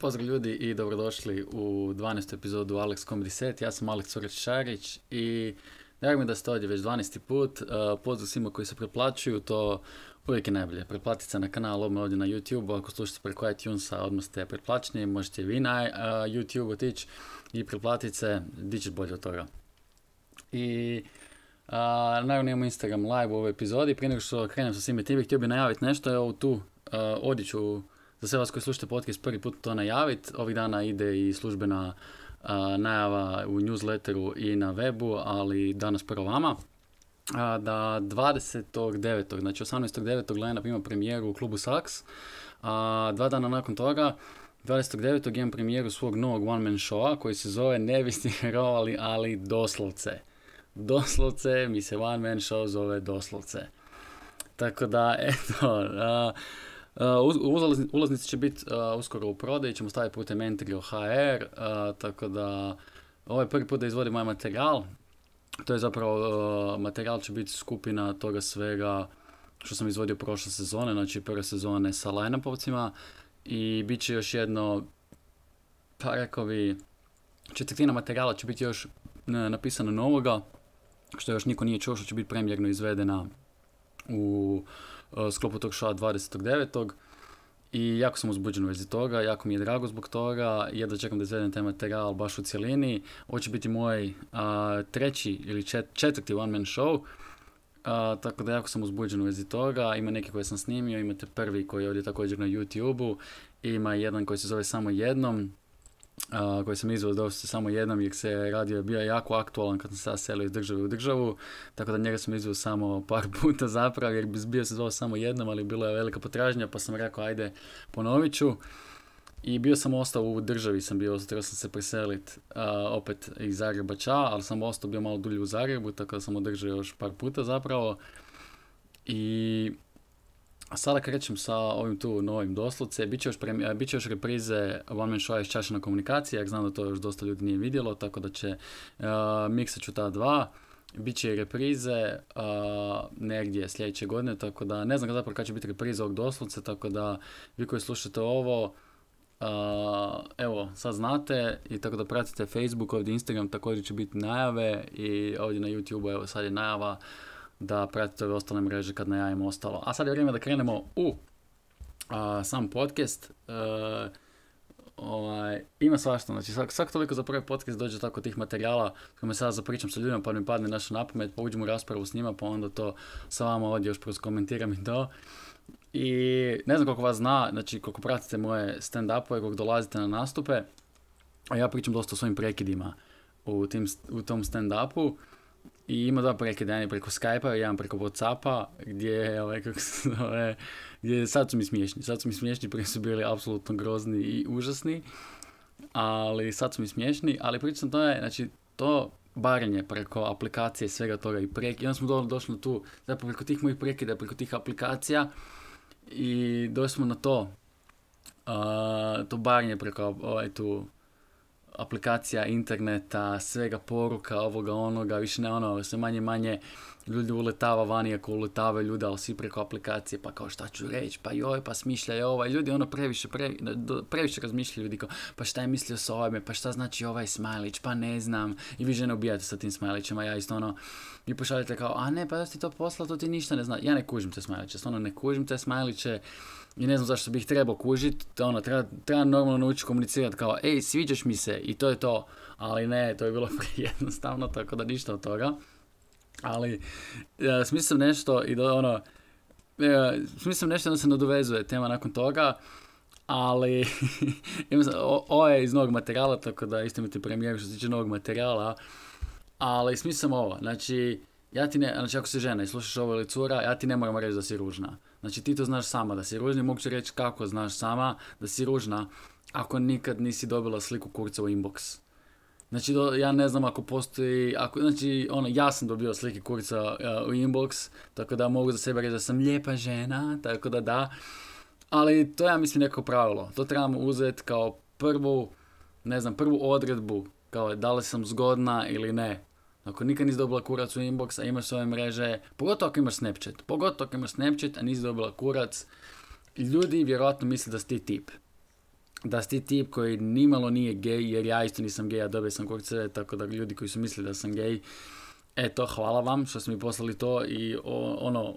Pozdrav ljudi i dobrodošli u 12. epizodu Alex Comedy Set. Ja sam Alex Curić Šarić i drago mi da ste ovdje već 12. put. Uh, pozdrav svima koji se preplaćuju, to uvijek je najbolje. Pretplatite se na kanal odmah ovdje na YouTube, ako slušate preko iTunesa odmah ste pretplaćeni, možete i vi na uh, e, YouTube otići i pretplatiti se, di bolje od toga. I Uh, naravno imamo Instagram live u ovoj epizodi. Prije nego što krenem sa svime tim, htio bih najaviti nešto. Evo tu uh, u za sve vas koji slušate podcast prvi put to najaviti. Ovih dana ide i službena najava u newsletteru i na webu, ali danas prvo vama. A, da 29. znači 18.9. line ima premijeru u klubu Saks, a dva dana nakon toga 29. imam premijeru svog novog one man showa koji se zove Nevisni herovali, ali doslovce. Doslovce mi se one man show zove doslovce. Tako da, eto, Uh, ulaznici će biti uh, uskoro u prodaji, ćemo staviti putem HR, uh, tako da ovaj prvi put da izvodim moj ovaj materijal, to je zapravo, materijal će biti skupina toga svega što sam izvodio prošle sezone, znači prve sezone sa line-upovcima i bit će još jedno, pa rekao bi, četvrtina materijala će biti još napisano novoga, što još niko nije čuo, što će biti premjerno izvedena u sklopu tog ša 29. I jako sam uzbuđen u vezi toga, jako mi je drago zbog toga, jedva čekam da izvedem taj materijal baš u cjelini. Ovo biti moj treći ili četvrti one man show, tako da jako sam uzbuđen u vezi toga. Ima neke koje sam snimio, imate prvi koji je ovdje također na YouTube-u, ima jedan koji se zove samo jednom, koji sam izveo dosta samo jednom jer se radio bio jako aktualan kad sam sad selio iz države u državu, tako da njega sam izveo samo par puta zapravo jer bio se zvao samo jednom, ali bila je velika potražnja pa sam rekao ajde ponovit ću. I bio sam ostao u državi, sam bio, trebao sam se preseliti opet iz Zagreba ča, ali sam ostao bio malo dulje u Zagrebu, tako da sam održao još par puta zapravo. I a sada krećem sa ovim tu novim doslovce. Biće još, e, biće još reprize One Man Show iz komunikacije, jer znam da to još dosta ljudi nije vidjelo, tako da će uh, ću ta dva. Biće i reprize uh, negdje sljedeće godine, tako da ne znam zapravo kada će biti repriza ovog doslovce, tako da vi koji slušate ovo, evo, sad znate i tako da pratite Facebook, ovdje Instagram također će biti najave i ovdje na YouTube, evo sad je najava da pratite ove ostale mreže kad najavimo ostalo. A sad je vrijeme da krenemo u sam podcast. E, ovaj, ima svašta, znači svak, svak toliko za prvi podcast dođe tako tih materijala kojima se zapričam sa ljudima pa mi padne naša napamet, pa uđem u raspravu s njima pa onda to sa vama ovdje još proskomentiram i to. I ne znam koliko vas zna, znači koliko pratite moje stand-upove, koliko dolazite na nastupe, a ja pričam dosta o svojim prekidima u, tim, u tom stand-upu i ima dva prekida, jedan je preko Skype-a, jedan preko Whatsappa, gdje, ovaj, kako se zove, gdje sad su mi smiješni. Sad su mi smiješni, prije su bili apsolutno grozni i užasni, ali sad su mi smiješni, ali pričam to je, znači, to baranje preko aplikacije svega toga i prekida. I onda smo do, došli na tu, zapravo preko tih mojih prekida, preko tih aplikacija i došli smo na to, uh, to baranje preko ovaj, tu aplikacija, interneta, svega poruka, ovoga, onoga, više ne ono, sve manje manje ljudi uletava vani ako uletavaju ljudi, ali svi preko aplikacije, pa kao šta ću reći, pa joj, pa smišljaju ovaj, ljudi ono previše, previ, previše razmišljaju pa šta je mislio s ovajme, pa šta znači ovaj smajlić, pa ne znam, i vi žene ubijate sa tim smajlićima, ja isto ono, vi pošaljete kao, a ne, pa da si to poslao, to ti ništa ne zna, ja ne kužim te smajliće, stvarno ne kužim te smajliće, i ne znam zašto bih trebao kužit, ono, treba, treba normalno naučiti komunicirati kao, ej, sviđaš mi se i to je to, ali ne, to je bilo jednostavno tako da ništa od toga. Ali, smisao e, smislim nešto i da ono, ja, e, smislim nešto da se nadovezuje tema nakon toga, ali o, je iz novog materijala, tako da isto imate premijeru što se tiče novog materijala, ali smislim ovo, znači, ja ti ne, znači ako si žena i slušaš ovo ili cura, ja ti ne moram reći da si ružna. Znači ti to znaš sama da si ružna i mogu reći kako znaš sama da si ružna ako nikad nisi dobila sliku kurca u inbox. Znači ja ne znam ako postoji, znači ono ja sam dobio slike kurca uh, u inbox, tako da mogu za sebe reći da sam lijepa žena, tako da da. Ali to ja mislim neko pravilo, to trebamo uzeti kao prvu, ne znam, prvu odredbu, kao da li sam zgodna ili ne ako nikad nisi dobila kurac u inbox, a imaš svoje mreže, pogotovo ako imaš Snapchat, pogotovo ako imaš Snapchat, a nisi dobila kurac, ljudi vjerojatno misle da si ti tip. Da si ti tip koji nimalo nije gej, jer ja isto nisam gej, a dobio sam kurce, tako da ljudi koji su mislili da sam gej, eto, hvala vam što ste mi poslali to i ono,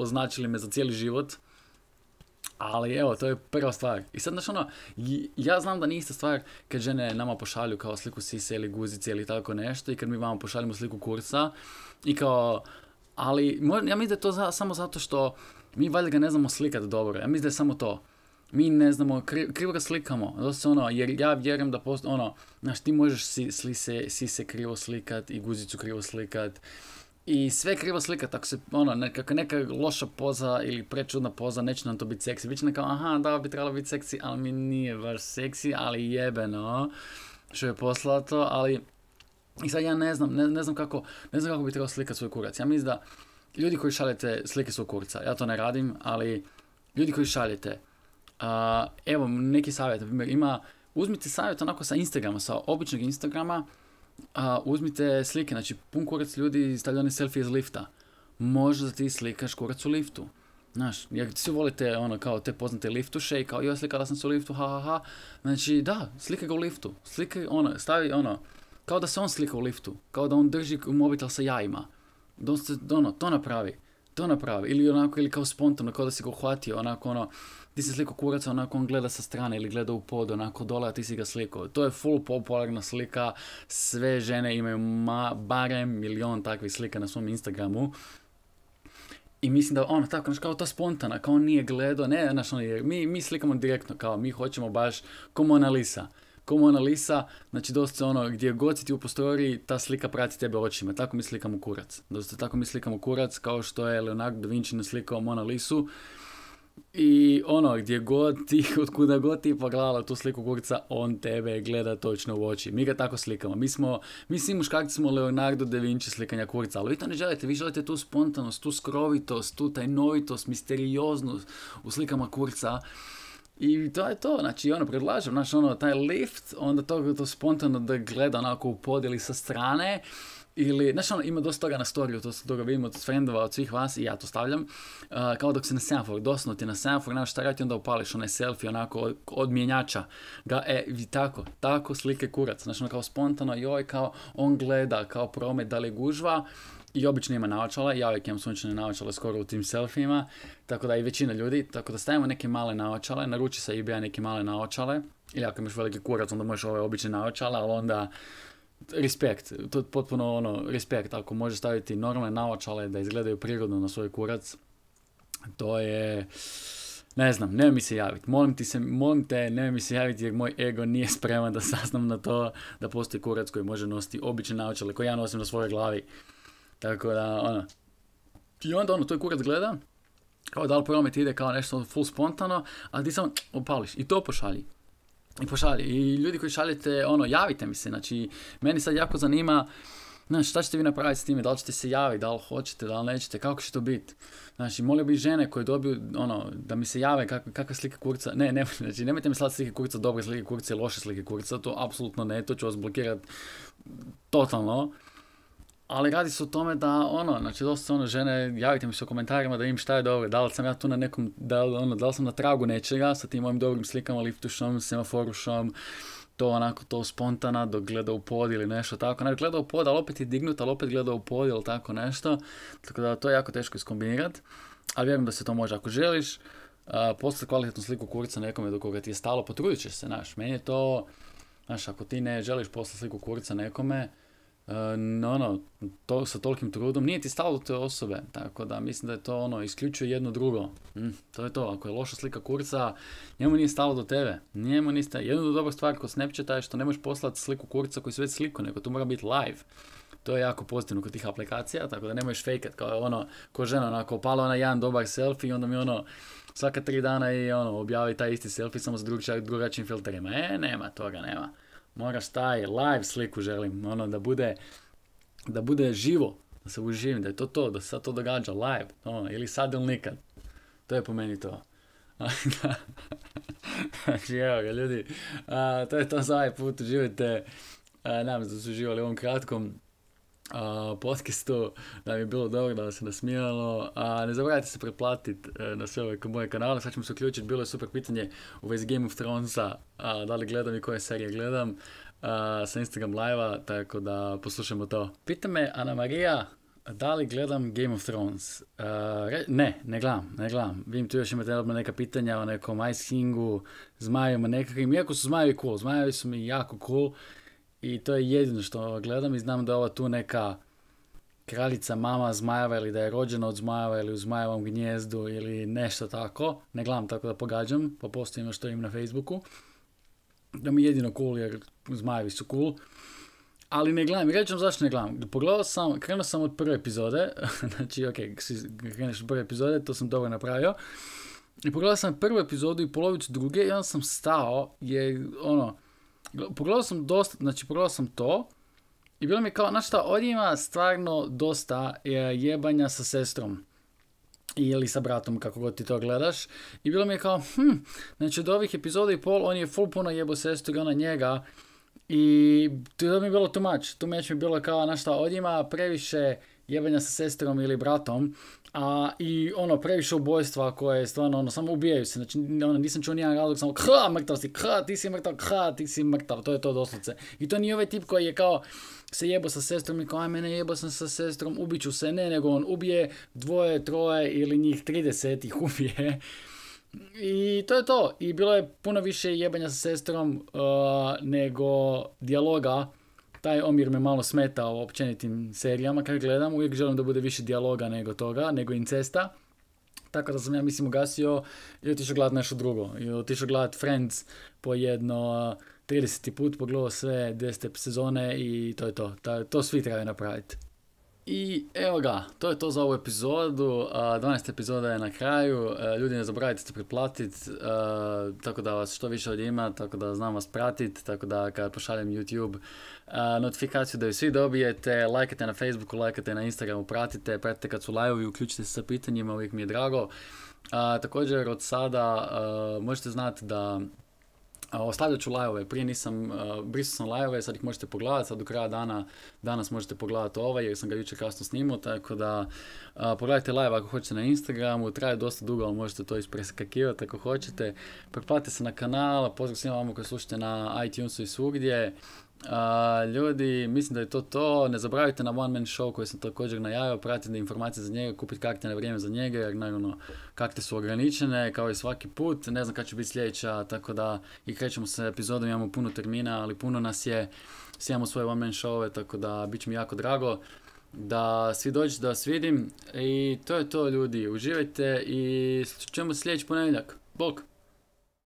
označili me za cijeli život. Ali evo, to je prva stvar. I sad, znaš ono, ja znam da nije stvar kad žene nama pošalju kao sliku sise ili guzice ili tako nešto i kad mi vama pošaljemo sliku kursa i kao, ali ja mislim da je to samo zato što mi valjda ga ne znamo slikat dobro. Ja mislim da je samo to. Mi ne znamo, krivo ga slikamo. Zato se ono, jer ja vjerujem da posto, ono, znaš, ti možeš si, sise krivo slikat i guzicu krivo slikat i sve krivo slika, tako se, ono, neka loša poza ili prečudna poza, neće nam to biti seksi. Biće neka, aha, da, bi trebalo biti seksi, ali mi nije baš seksi, ali jebeno što je to, ali i sad ja ne znam, ne, znam kako, ne znam kako bi trebalo slikati svoj kurac. Ja mislim da ljudi koji šaljete slike svoj kurca, ja to ne radim, ali ljudi koji šaljete, uh, evo neki savjet, ima, uzmite savjet onako sa Instagrama, sa običnog Instagrama, a, uzmite slike, znači pun kurac ljudi stavlja one selfie iz lifta. Možda ti slikaš kurac u liftu. Znaš, jer svi volite ono kao te poznate liftuše i kao joj slikala sam se u liftu, ha ha ha. Znači da, slika ga u liftu, slikaj ono, stavi ono, kao da se on slika u liftu, kao da on drži mobitel sa jajima. Da ono, to napravi, to napravi. Ili onako, ili kao spontano, kao da si ga uhvatio, onako ono, ti si sliko kuraca onako on gleda sa strane ili gleda u pod onako dole ti si ga slikao. To je full popularna slika, sve žene imaju ma, barem milion takvih slika na svom Instagramu. I mislim da ono, tako, znaš, kao ta spontana, kao on nije gledao, ne, znaš, ono, jer mi, mi slikamo direktno, kao mi hoćemo baš ko Mona Lisa. Ko Mona Lisa, znači dosta ono, gdje god si ti u prostoriji, ta slika prati tebe očima, tako mi slikamo kurac. Dosta tako mi slikamo kurac, kao što je Leonardo da Vinci naslikao Mona Lisu. I ono, gdje god ti, otkuda god ti pogledala tu sliku kurca, on tebe gleda točno u oči. Mi ga tako slikamo. Mi smo, mi svi muškarci smo Leonardo da Vinci slikanja kurca. ali vi to ne želite. Vi želite tu spontanost, tu skrovitost, tu tajnovitost, misterioznost u slikama Kurca. I to je to, znači ono, predlažem, znači ono, taj lift, onda to, to spontano da gleda onako u podjeli sa strane, ili, znaš ono, ima dosta toga na storiju, to toga vidimo od friendova, od svih vas i ja to stavljam. Uh, kao dok se na semafor, dosno ti na semafor, nemaš šta raditi, onda upališ onaj selfie onako od, od mjenjača. Ga, e, tako, tako slike kurac. znači ono, kao spontano, joj, kao on gleda, kao promet, da li gužva. I obično ima naočala, ja uvijek imam sunčane naočale skoro u tim selfijima, tako da i većina ljudi, tako da stavimo neke male naočale, naruči sa ebay neke male naočale, ili ako imaš veliki kurac onda možeš ove obične naočale, ali onda respekt, to potpuno ono, respekt, ako može staviti normalne naočale da izgledaju prirodno na svoj kurac, to je, ne znam, ne mi se javiti, molim, ti se, molim te, ne mi se javiti jer moj ego nije spreman da saznam na to da postoji kurac koji može nositi obične naočale koje ja nosim na svojoj glavi, tako da, ono, i onda ono, to je kurac gleda, kao da li promet ide kao nešto full spontano, a ti samo opališ i to pošalji i pošalje. I ljudi koji šaljete, ono, javite mi se. Znači, meni sad jako zanima, znači, šta ćete vi napraviti s time, da li ćete se javiti, da li hoćete, da li nećete, kako će to biti. Znači, molio bi žene koje dobiju, ono, da mi se jave kakve, slika slike kurca, ne, ne, znači, nemojte mi slati slike kurca, dobre slike kurca, loše slike kurca, to apsolutno ne, to ću vas blokirati totalno ali radi se o tome da ono, znači dosta ono žene, javite mi se u komentarima da im šta je dobro, da li sam ja tu na nekom, da li, ono, da sam na tragu nečega sa tim mojim dobrim slikama, liftušom, semaforušom, to onako to spontana dok gleda u pod ili nešto tako. Znači gleda u pod, ali opet je dignut, ali opet gleda u pod ili tako nešto. Tako da to je jako teško iskombinirati, ali vjerujem da se to može ako želiš. Uh, kvalitetnu sliku kurca nekome do koga ti je stalo, potrudit ćeš se, znaš. Meni je to, znaš, ako ti ne želiš poslati sliku kurca nekome, E, no, ono, to, sa tolikim trudom, nije ti stalo do te osobe, tako da mislim da je to ono, isključuje jedno drugo. Mm, to je to, ako je loša slika kurca, njemu nije stalo do tebe, njemu nije stalo. Jedna dobra stvar kod Snapchata je što ne možeš poslati sliku kurca koji se već sliku, nego to mora biti live. To je jako pozitivno kod tih aplikacija, tako da nemojš fejkat kao ono, ko žena, onako opala ona jedan dobar selfie, onda mi ono, svaka tri dana i ono, objavi taj isti selfie samo s drugačijim filterima. E, nema toga, nema moraš taj live sliku želim, ono da bude, da bude živo, da se uživim, da je to to, da se sad to događa live, ono, ili sad ili nikad. To je po meni to. znači, evo ga ljudi, to je to za ovaj put, živite, nadam se da su živali ovom kratkom a podcastu, da mi je bilo dobro, da se nasmijalo. A ne zaboravite se preplatiti e, na sve ove moje kanale, sad ćemo se uključiti, bilo je super pitanje u vezi Game of Thronesa, da li gledam i koje serije gledam, sa Instagram live tako da poslušamo to. Pita me Ana Marija, da li gledam Game of Thrones? ne, ne gledam, ne gledam. Vidim tu još imate odmah neka pitanja o nekom Ice Kingu, zmajima nekakvim, iako su zmajevi cool, zmajevi su mi jako cool, i to je jedino što gledam i znam da ova tu neka kraljica mama zmajeva ili da je rođena od zmajeva ili u zmajevom gnjezdu ili nešto tako. Ne gledam tako da pogađam, pa postoji ono što im na Facebooku. Da mi je jedino cool jer zmajevi su cool. Ali ne gledam, vam zašto ne gledam. Pogledao sam, krenuo sam od prve epizode, znači ok, kreneš od prve epizode, to sam dobro napravio. I pogledao sam prvu epizodu i polovicu druge i onda sam stao, jer ono, pogledao sam dosta, znači pogledao sam to i bilo mi kao, znaš šta, ovdje ima stvarno dosta e, jebanja sa sestrom ili sa bratom, kako god ti to gledaš. I bilo mi je kao, hm, znači od ovih epizoda i pol, on je full puno jebo sestru i ona njega. I to mi je bilo tumač, much mi je bilo kao, znaš šta, ovdje ima previše jebanja sa sestrom ili bratom, a i ono previše ubojstva koje stvarno ono samo ubijaju se, znači ono, nisam čuo nijedan razlog, samo kha mrtav si, kha ti si mrtav, kha ti si mrtav, to je to doslovce. I to nije ovaj tip koji je kao se jebo sa sestrom i kao mene jebo sam sa sestrom, ubiću se, ne nego on ubije dvoje, troje ili njih 30 ih ubije. I to je to. I bilo je puno više jebanja sa sestrom nego dijaloga taj omjer me malo smeta u općenitim serijama kad gledam, uvijek želim da bude više dijaloga nego toga, nego incesta. Tako da sam ja mislim ugasio i otišao gledat nešto drugo. I otišao gledat Friends po jedno 30. put, pogledao sve 10 sezone i to je to. to svi trebaju napraviti. I evo ga, to je to za ovu epizodu, 12. epizoda je na kraju, e, ljudi ne zaboravite se priplatiti, e, tako da vas što više od ima, tako da znam vas pratiti, tako da kad pošaljem YouTube e, notifikaciju da ju svi dobijete, lajkajte na Facebooku, lajkajte na Instagramu, pratite, pratite kad su live-ovi, uključite se sa pitanjima, uvijek mi je drago. Također od sada možete znati da Ostavljat ću lajove, prije nisam, e, brisao sam lajove, sad ih možete pogledati, sad do kraja dana, danas možete pogledati ovaj jer sam ga jučer kasno snimao, tako da pogledajte live ako hoćete na Instagramu, traje dosta dugo, ali možete to ispreskakivati ako hoćete. Preplatite se na kanal, pozdrav svima vama koji slušate na iTunesu i svugdje, ljudi, mislim da je to to. Ne zaboravite na One Man Show koji sam također najavio. Pratite informacije za njega, kupite kakte na vrijeme za njega jer naravno kakte su ograničene kao i svaki put. Ne znam kad će biti sljedeća, tako da i krećemo sa epizodom. Imamo puno termina, ali puno nas je. Svi imamo svoje One Man Showove, tako da bit će mi jako drago da svi dođete da vas vidim. I to je to ljudi, uživajte i čujemo sljedeći ponedjeljak. bok